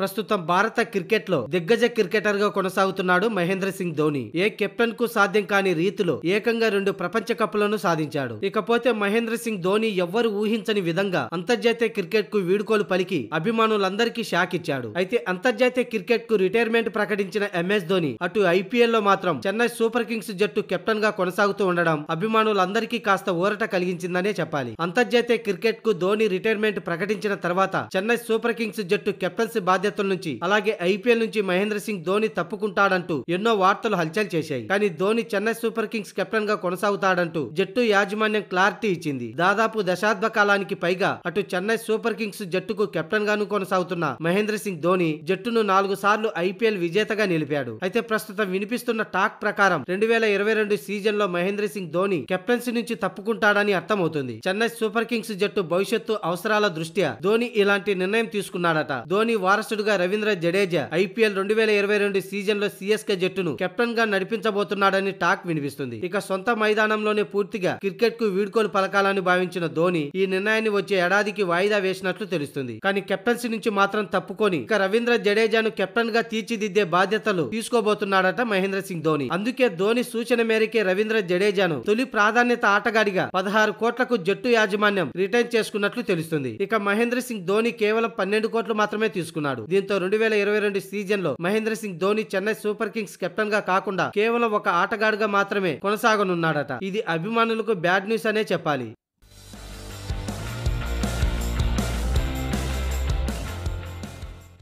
ప్రస్తుతం భారత క్రికెట్ లో దిగ్గజ క్రికెటర్ గా కొనసాగుతున్నాడు మహేంద్ర సింగ్ ధోని ఏ కెప్టెన్ కు సాధ్యం కాని రీతిలో ఏకంగా రెండు ప్రపంచ కప్పులను సాధించాడు ఇకపోతే మహేంద్ర సింగ్ ధోని ఎవ్వరు ఊహించని విధంగా అంతర్జాతీయ క్రికెట్ కు వీడుకోలు పలికి అభిమానులందరికీ షాక్ ఇచ్చాడు అయితే అంతర్జాతీయ క్రికెట్ కు రిటైర్మెంట్ ప్రకటించిన ఎంఎస్ ధోని అటు ఐపీఎల్ లో మాత్రం చెన్నై సూపర్ కింగ్స్ జట్టు కెప్టెన్ గా కొనసాగుతూ ఉండడం అభిమానులందరికీ కాస్త ఊరట కలిగించిందనే చెప్పాలి అంతర్జాతీయ క్రికెట్ కు ధోని రిటైర్మెంట్ ప్రకటించిన తర్వాత చెన్నై సూపర్ కింగ్స్ జట్టు కెప్టెన్సీ బాధ్యత బాధ్యతల నుంచి అలాగే ఐపీఎల్ నుంచి మహేంద్ర సింగ్ ధోని తప్పుకుంటాడంటూ ఎన్నో వార్తలు హల్చల్ చేశాయి కానీ Dhoni Chennai Super Kings captain గా కొనసాగుతాడంటూ జట్టు యాజమాన్యం క్లారిటీ ఇచ్చింది దాదాపు దశాబ్ద కాలానికి పైగా అటు చెన్నై సూపర్ కింగ్స్ జట్టుకు కెప్టెన్ గాను కొనసాగుతున్న మహేంద్ర సింగ్ ధోని జట్టును నాలుగు సార్లు ఐపీఎల్ విజేతగా నిలిపాడు అయితే ప్రస్తుతం వినిపిస్తున్న టాక్ ప్రకారం రెండు వేల ఇరవై రెండు సీజన్ లో మహేంద్ర సింగ్ ధోని కెప్టెన్సీ నుంచి తప్పుకుంటాడని అర్థమవుతుంది చెన్నై సూపర్ కింగ్స్ జట్టు భవిష్యత్తు అవసరాల దృష్ట్యా ధోని ఇలాంటి నిర్ణయం తీసుకున్నాడట ధోని వారసు గా రవీంద్ర జడేజా ఐపీఎల్ రెండు వేల ఇరవై రెండు సీజన్ లో సీఎస్కే జట్టును కెప్టెన్ గా నడిపించబోతున్నాడని టాక్ వినిపిస్తుంది ఇక సొంత మైదానంలోనే పూర్తిగా క్రికెట్ కు వీడ్కోలు పలకాలని భావించిన ధోని ఈ నిర్ణయాన్ని వచ్చే ఏడాదికి వాయిదా వేసినట్లు తెలుస్తుంది కానీ కెప్టెన్సీ నుంచి మాత్రం తప్పుకొని ఇక రవీంద్ర జడేజాను కెప్టెన్ గా తీర్చిదిద్దే బాధ్యతలు తీసుకోబోతున్నాడట మహేంద్ర సింగ్ ధోని అందుకే ధోని సూచన మేరకే రవీంద్ర జడేజాను తొలి ప్రాధాన్యత ఆటగాడిగా పదహారు కోట్లకు జట్టు యాజమాన్యం రిటైన్ చేసుకున్నట్లు తెలుస్తుంది ఇక మహేంద్ర సింగ్ ధోని కేవలం పన్నెండు కోట్లు మాత్రమే తీసుకున్నాడు దీంతో రెండు వేల ఇరవై రెండు సీజన్ లో Mahendra Singh Dhoni Chennai Super Kings captain గా కాకుండా కేవలం ఒక ఆటగాడుగా మాత్రమే కొనసాగనున్నాడట ఇది అభిమానులకు బ్యాడ్ న్యూస్ అనే చెప్పాలి